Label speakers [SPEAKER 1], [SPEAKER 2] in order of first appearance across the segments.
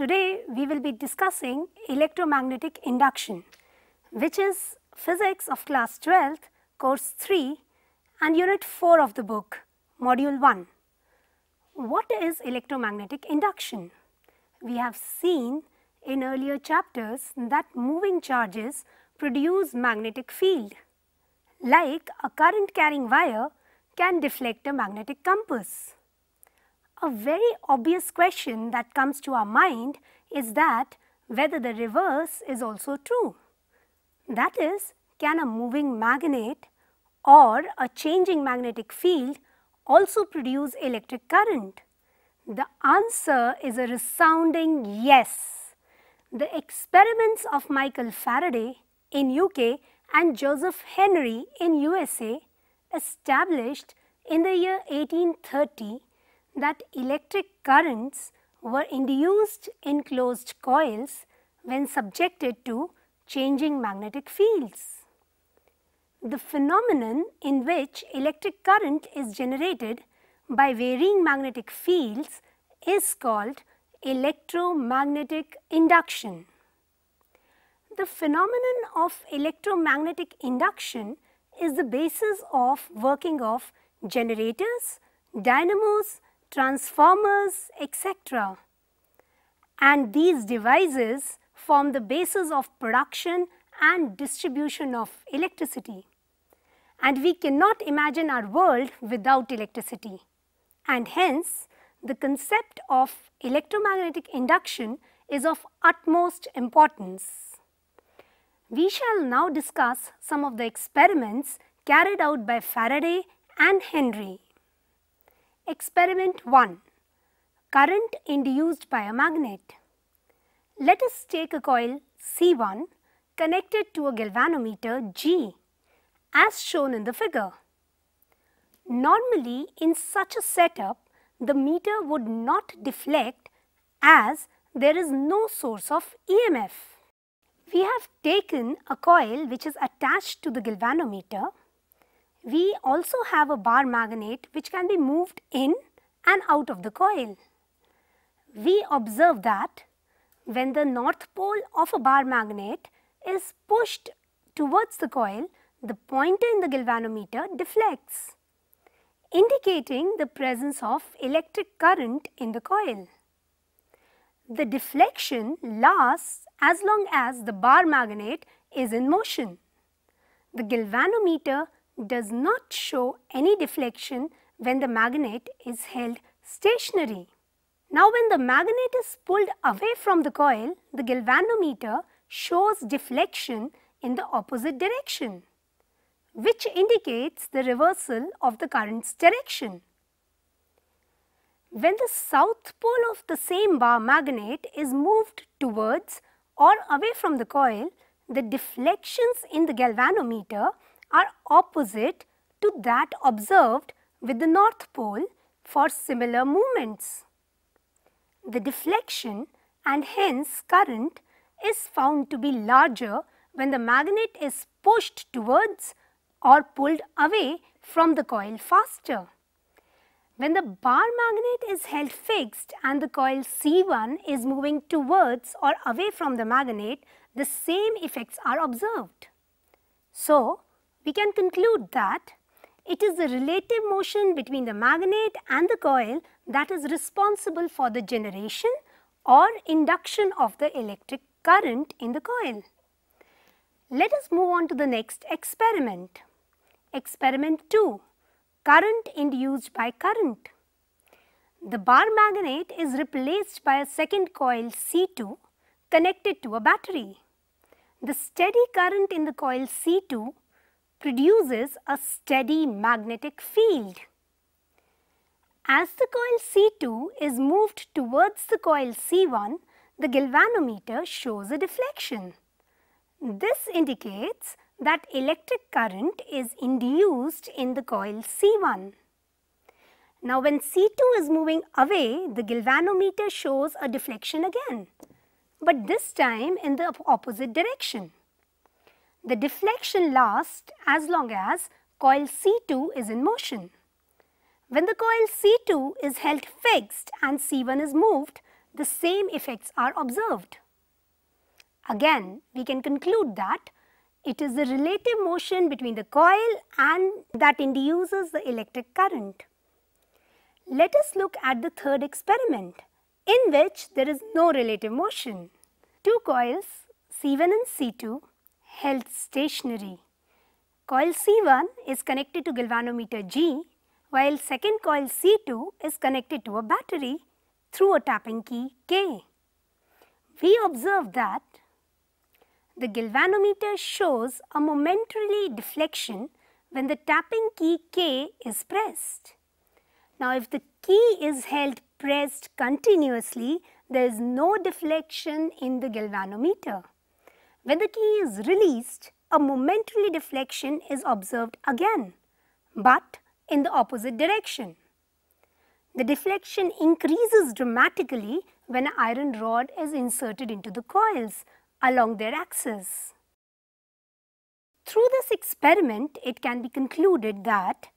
[SPEAKER 1] Today we will be discussing electromagnetic induction which is physics of class 12th course 3 and unit 4 of the book module 1. What is electromagnetic induction? We have seen in earlier chapters that moving charges produce magnetic field like a current carrying wire can deflect a magnetic compass. A very obvious question that comes to our mind is that whether the reverse is also true. That is, can a moving magnet or a changing magnetic field also produce electric current? The answer is a resounding yes. The experiments of Michael Faraday in UK and Joseph Henry in USA established in the year 1830 that electric currents were induced in closed coils when subjected to changing magnetic fields. The phenomenon in which electric current is generated by varying magnetic fields is called electromagnetic induction. The phenomenon of electromagnetic induction is the basis of working of generators, dynamos transformers, etc. And these devices form the basis of production and distribution of electricity. And we cannot imagine our world without electricity. And hence, the concept of electromagnetic induction is of utmost importance. We shall now discuss some of the experiments carried out by Faraday and Henry. Experiment 1 Current induced by a magnet. Let us take a coil C1 connected to a galvanometer G as shown in the figure. Normally in such a setup the meter would not deflect as there is no source of EMF. We have taken a coil which is attached to the galvanometer we also have a bar magnet which can be moved in and out of the coil. We observe that when the north pole of a bar magnet is pushed towards the coil, the pointer in the galvanometer deflects, indicating the presence of electric current in the coil. The deflection lasts as long as the bar magnet is in motion. The galvanometer does not show any deflection when the magnet is held stationary. Now when the magnet is pulled away from the coil, the galvanometer shows deflection in the opposite direction, which indicates the reversal of the current's direction. When the south pole of the same bar magnet is moved towards or away from the coil, the deflections in the galvanometer are opposite to that observed with the North Pole for similar movements. The deflection and hence current is found to be larger when the magnet is pushed towards or pulled away from the coil faster. When the bar magnet is held fixed and the coil C1 is moving towards or away from the magnet, the same effects are observed. So, we can conclude that it is the relative motion between the magnet and the coil that is responsible for the generation or induction of the electric current in the coil. Let us move on to the next experiment. Experiment 2 Current induced by current. The bar magnet is replaced by a second coil C2 connected to a battery. The steady current in the coil C2 produces a steady magnetic field. As the coil C2 is moved towards the coil C1, the galvanometer shows a deflection. This indicates that electric current is induced in the coil C1. Now when C2 is moving away, the galvanometer shows a deflection again, but this time in the opposite direction. The deflection lasts as long as coil C2 is in motion. When the coil C2 is held fixed and C1 is moved, the same effects are observed. Again, we can conclude that it is the relative motion between the coil and that induces the electric current. Let us look at the third experiment in which there is no relative motion. Two coils C1 and C2 held stationary. Coil C1 is connected to galvanometer G while second coil C2 is connected to a battery through a tapping key K. We observe that the galvanometer shows a momentarily deflection when the tapping key K is pressed. Now, if the key is held pressed continuously, there is no deflection in the galvanometer. When the key is released, a momentary deflection is observed again, but in the opposite direction. The deflection increases dramatically when an iron rod is inserted into the coils along their axis. Through this experiment, it can be concluded that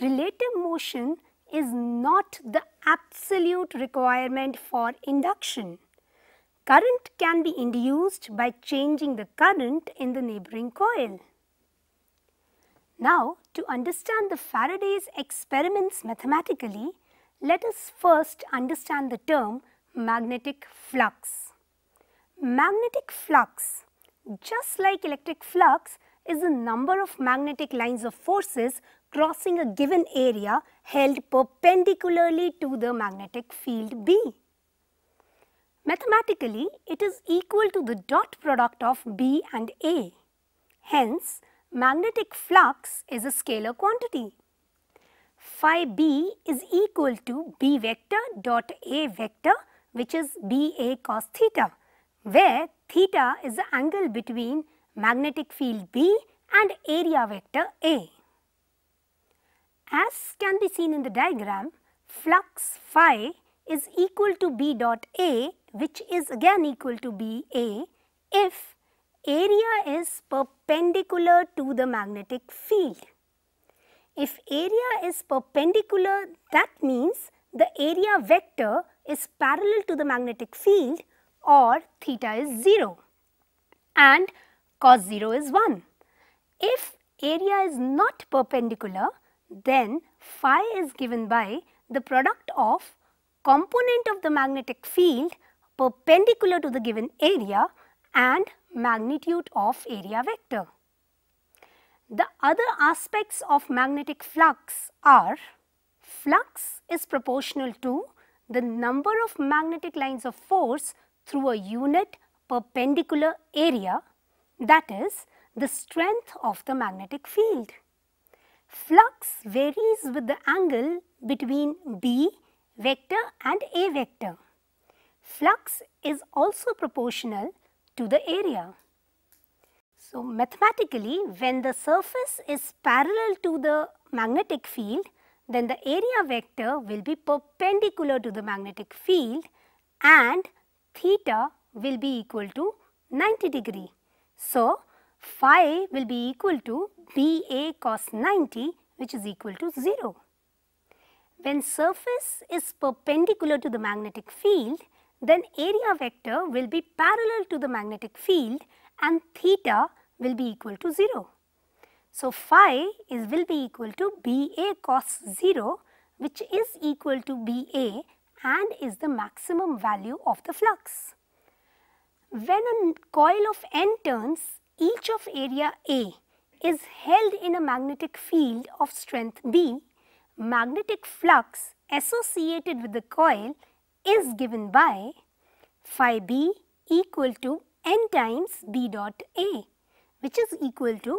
[SPEAKER 1] relative motion is not the absolute requirement for induction. Current can be induced by changing the current in the neighboring coil. Now, to understand the Faraday's experiments mathematically, let us first understand the term magnetic flux. Magnetic flux, just like electric flux, is the number of magnetic lines of forces crossing a given area held perpendicularly to the magnetic field B. Mathematically, it is equal to the dot product of B and A. Hence, magnetic flux is a scalar quantity. Phi B is equal to B vector dot A vector which is BA cos theta where theta is the angle between magnetic field B and area vector A. As can be seen in the diagram, flux phi is equal to B dot A which is again equal to BA if area is perpendicular to the magnetic field. If area is perpendicular that means the area vector is parallel to the magnetic field or theta is 0 and cos 0 is 1. If area is not perpendicular then phi is given by the product of component of the magnetic field perpendicular to the given area and magnitude of area vector. The other aspects of magnetic flux are flux is proportional to the number of magnetic lines of force through a unit perpendicular area that is the strength of the magnetic field. Flux varies with the angle between B vector and A vector. Flux is also proportional to the area. So, mathematically when the surface is parallel to the magnetic field, then the area vector will be perpendicular to the magnetic field and theta will be equal to 90 degree. So, phi will be equal to BA cos 90 which is equal to 0. When surface is perpendicular to the magnetic field, then area vector will be parallel to the magnetic field and theta will be equal to 0. So, phi is will be equal to BA cos 0 which is equal to BA and is the maximum value of the flux. When a coil of n turns, each of area A is held in a magnetic field of strength B magnetic flux associated with the coil is given by phi b equal to n times b dot a which is equal to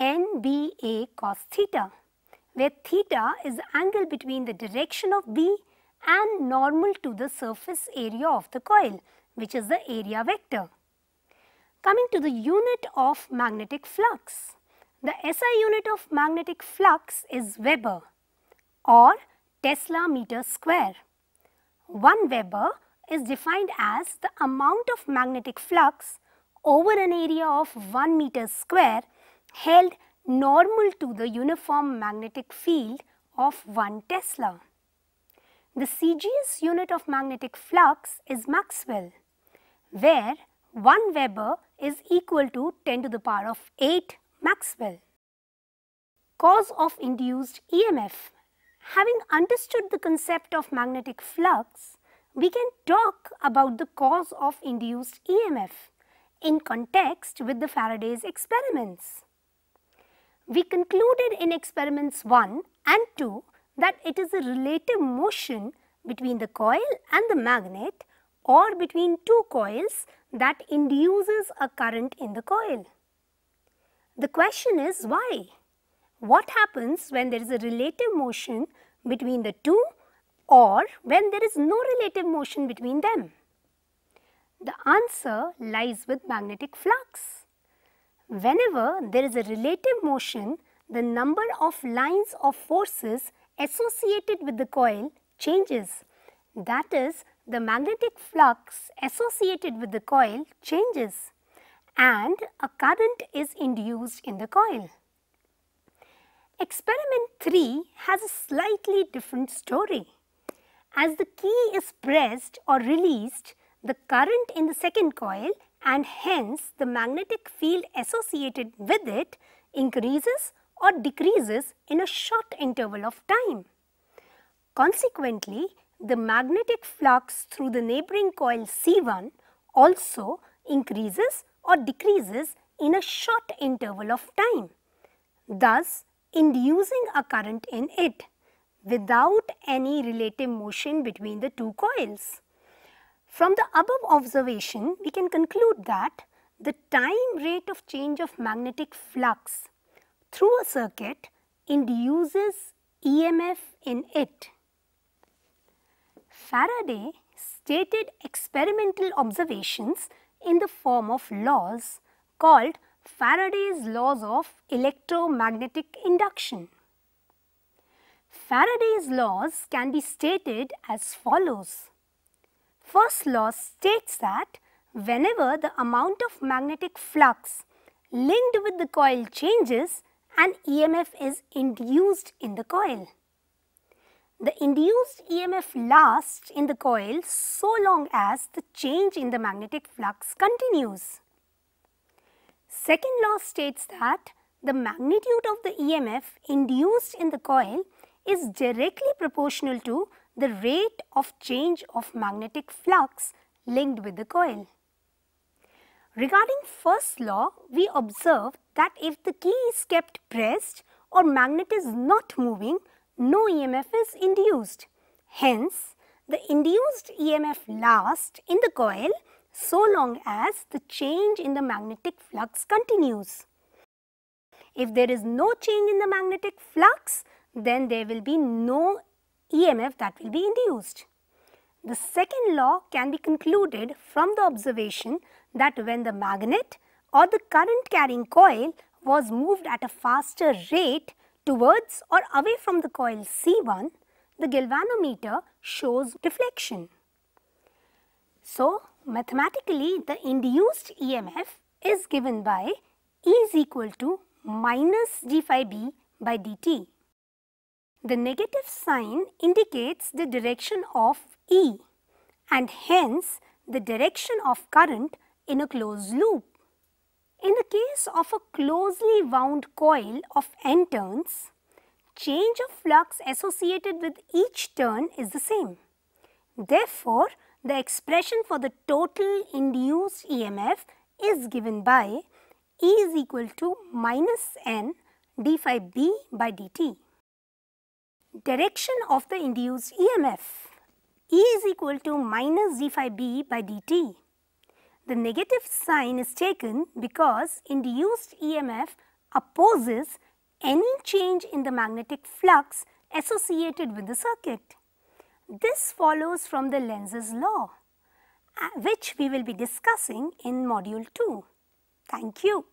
[SPEAKER 1] nba cos theta where theta is the angle between the direction of b and normal to the surface area of the coil which is the area vector. Coming to the unit of magnetic flux, the SI unit of magnetic flux is Weber or Tesla meter square. 1 Weber is defined as the amount of magnetic flux over an area of 1 meter square held normal to the uniform magnetic field of 1 Tesla. The CGS unit of magnetic flux is Maxwell, where 1 Weber is equal to 10 to the power of 8 Maxwell. Cause of induced EMF having understood the concept of magnetic flux, we can talk about the cause of induced EMF in context with the Faraday's experiments. We concluded in experiments 1 and 2 that it is a relative motion between the coil and the magnet or between two coils that induces a current in the coil. The question is why? What happens when there is a relative motion between the two or when there is no relative motion between them? The answer lies with magnetic flux. Whenever there is a relative motion, the number of lines of forces associated with the coil changes. That is, the magnetic flux associated with the coil changes and a current is induced in the coil. Experiment 3 has a slightly different story. As the key is pressed or released, the current in the second coil and hence the magnetic field associated with it increases or decreases in a short interval of time. Consequently, the magnetic flux through the neighboring coil C1 also increases or decreases in a short interval of time. Thus, inducing a current in it without any relative motion between the two coils. From the above observation, we can conclude that the time rate of change of magnetic flux through a circuit induces EMF in it. Faraday stated experimental observations in the form of laws called Faraday's laws of electromagnetic induction. Faraday's laws can be stated as follows. First law states that whenever the amount of magnetic flux linked with the coil changes, an EMF is induced in the coil. The induced EMF lasts in the coil so long as the change in the magnetic flux continues. Second law states that the magnitude of the EMF induced in the coil is directly proportional to the rate of change of magnetic flux linked with the coil. Regarding first law, we observe that if the key is kept pressed or magnet is not moving, no EMF is induced. Hence, the induced EMF last in the coil so long as the change in the magnetic flux continues. If there is no change in the magnetic flux, then there will be no EMF that will be induced. The second law can be concluded from the observation that when the magnet or the current carrying coil was moved at a faster rate towards or away from the coil C1, the galvanometer shows deflection. So, mathematically the induced EMF is given by E is equal to minus d phi b by dt. The negative sign indicates the direction of E and hence the direction of current in a closed loop. In the case of a closely wound coil of n turns, change of flux associated with each turn is the same. Therefore, the expression for the total induced EMF is given by E is equal to minus n d phi b by dt. Direction of the induced EMF E is equal to minus d phi b by dt. The negative sign is taken because induced EMF opposes any change in the magnetic flux associated with the circuit. This follows from the Lenz's law, uh, which we will be discussing in module 2. Thank you.